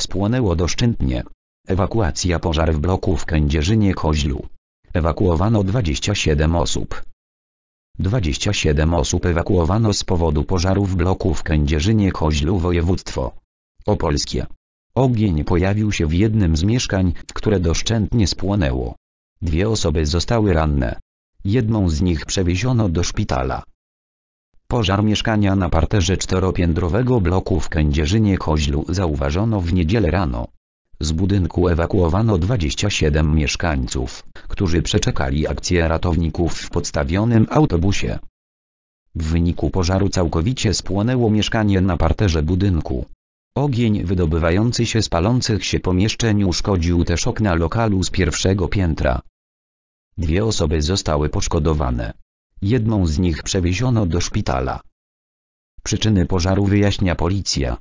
spłonęło doszczętnie. Ewakuacja pożar w bloku w Kędzierzynie-Koźlu. Ewakuowano 27 osób. 27 osób ewakuowano z powodu pożaru w bloku w Kędzierzynie-Koźlu województwo opolskie. Ogień pojawił się w jednym z mieszkań, które doszczętnie spłonęło. Dwie osoby zostały ranne. Jedną z nich przewieziono do szpitala. Pożar mieszkania na parterze czteropiętrowego bloku w Kędzierzynie-Koźlu zauważono w niedzielę rano. Z budynku ewakuowano 27 mieszkańców, którzy przeczekali akcję ratowników w podstawionym autobusie. W wyniku pożaru całkowicie spłonęło mieszkanie na parterze budynku. Ogień wydobywający się z palących się pomieszczeń uszkodził też okna lokalu z pierwszego piętra. Dwie osoby zostały poszkodowane. Jedną z nich przewieziono do szpitala. Przyczyny pożaru wyjaśnia policja.